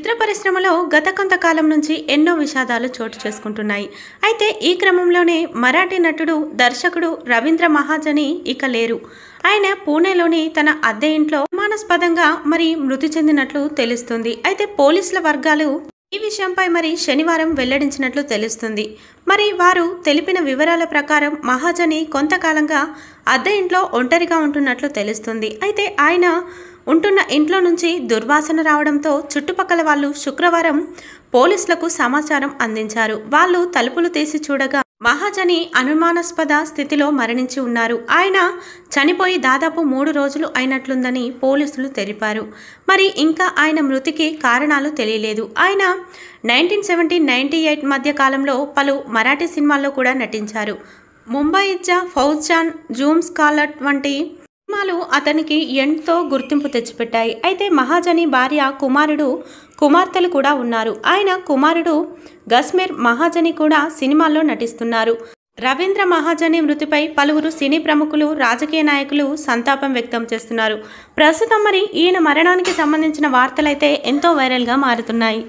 చిత్ర పరిశ్రమలో గత కొంతకాలం నుంచి ఎన్నో విషాదాలు చోటు చేసుకుంటున్నాయి అయితే ఈ క్రమంలోనే మరాఠీ నటుడు దర్శకుడు రవీంద్ర మహాజని ఇక లేరు ఆయన పూణేలోని తన అద్దె ఇంట్లో అనుమానాస్పదంగా మరి మృతి చెందినట్లు తెలుస్తుంది అయితే పోలీసుల వర్గాలు ఈ విషయంపై మరి శనివారం వెల్లడించినట్లు తెలుస్తుంది మరి వారు తెలిపిన వివరాల ప్రకారం మహాజని కొంతకాలంగా అద్దె ఇంట్లో ఒంటరిగా ఉంటున్నట్లు తెలుస్తుంది అయితే ఆయన ఉంటున్న ఇంట్లో నుంచి దుర్వాసన రావడంతో చుట్టుపక్కల వాళ్ళు శుక్రవారం పోలీసులకు సమాచారం అందించారు వాళ్ళు తలుపులు తీసి చూడగా మహాజని అనుమానాస్పద స్థితిలో మరణించి ఉన్నారు ఆయన చనిపోయి దాదాపు మూడు రోజులు అయినట్లుందని పోలీసులు తెలిపారు మరి ఇంకా ఆయన మృతికి కారణాలు తెలియలేదు ఆయన నైన్టీన్ సెవెంటీ నైంటీ ఎయిట్ మధ్య కాలంలో పలు మరాఠీ సినిమాల్లో కూడా నటించారు ముంబై ఇజ్జా ఫౌజ్జాన్ జూమ్ స్కాలట్ వంటి సినిమాలు అతనికి ఎంతో గుర్తింపు తెచ్చిపెట్టాయి అయితే మహాజని భార్య కుమారుడు కుమార్తెలు కూడా ఉన్నారు ఆయన కుమారుడు గస్మీర్ మహాజని కూడా సినిమాల్లో నటిస్తున్నారు రవీంద్ర మహాజని మృతిపై పలువురు సినీ ప్రముఖులు రాజకీయ నాయకులు సంతాపం వ్యక్తం చేస్తున్నారు ప్రస్తుతం మరి ఈయన మరణానికి సంబంధించిన వార్తలైతే ఎంతో వైరల్గా మారుతున్నాయి